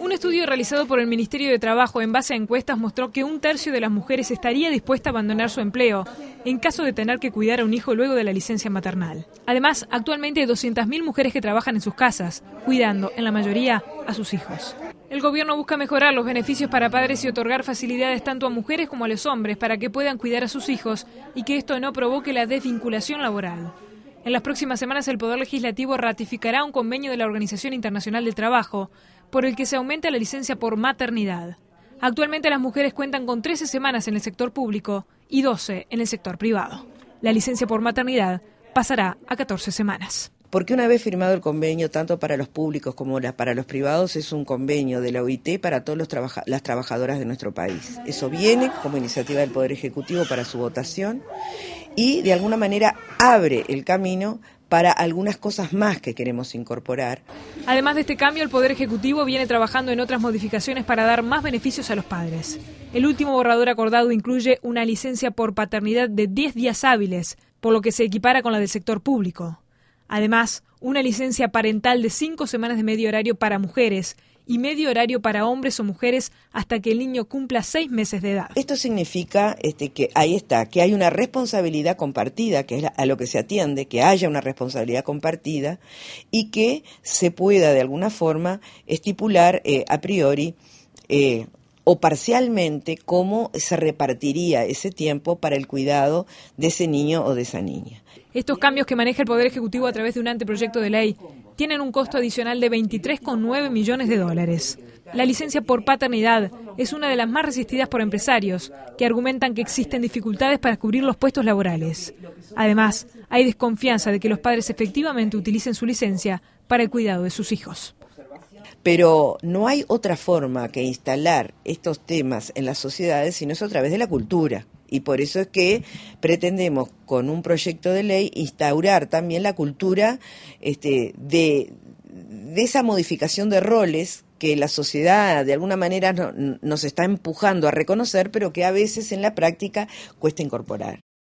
Un estudio realizado por el Ministerio de Trabajo en base a encuestas mostró que un tercio de las mujeres estaría dispuesta a abandonar su empleo en caso de tener que cuidar a un hijo luego de la licencia maternal. Además, actualmente hay 200.000 mujeres que trabajan en sus casas, cuidando, en la mayoría, a sus hijos. El gobierno busca mejorar los beneficios para padres y otorgar facilidades tanto a mujeres como a los hombres para que puedan cuidar a sus hijos y que esto no provoque la desvinculación laboral. En las próximas semanas el Poder Legislativo ratificará un convenio de la Organización Internacional del Trabajo por el que se aumenta la licencia por maternidad. Actualmente las mujeres cuentan con 13 semanas en el sector público y 12 en el sector privado. La licencia por maternidad pasará a 14 semanas. Porque una vez firmado el convenio, tanto para los públicos como para los privados, es un convenio de la OIT para todas las trabajadoras de nuestro país. Eso viene como iniciativa del Poder Ejecutivo para su votación y de alguna manera abre el camino para algunas cosas más que queremos incorporar. Además de este cambio, el Poder Ejecutivo viene trabajando en otras modificaciones para dar más beneficios a los padres. El último borrador acordado incluye una licencia por paternidad de 10 días hábiles, por lo que se equipara con la del sector público. Además, una licencia parental de 5 semanas de medio horario para mujeres y medio horario para hombres o mujeres hasta que el niño cumpla seis meses de edad. Esto significa este, que ahí está, que hay una responsabilidad compartida, que es a lo que se atiende, que haya una responsabilidad compartida y que se pueda de alguna forma estipular eh, a priori eh, o parcialmente cómo se repartiría ese tiempo para el cuidado de ese niño o de esa niña. Estos cambios que maneja el Poder Ejecutivo a través de un anteproyecto de ley tienen un costo adicional de 23,9 millones de dólares. La licencia por paternidad es una de las más resistidas por empresarios, que argumentan que existen dificultades para cubrir los puestos laborales. Además, hay desconfianza de que los padres efectivamente utilicen su licencia para el cuidado de sus hijos. Pero no hay otra forma que instalar estos temas en las sociedades sino es a través de la cultura. Y por eso es que pretendemos con un proyecto de ley instaurar también la cultura este, de, esa modificación de roles que la sociedad de alguna manera nos está empujando a reconocer, pero que a veces en la práctica cuesta incorporar.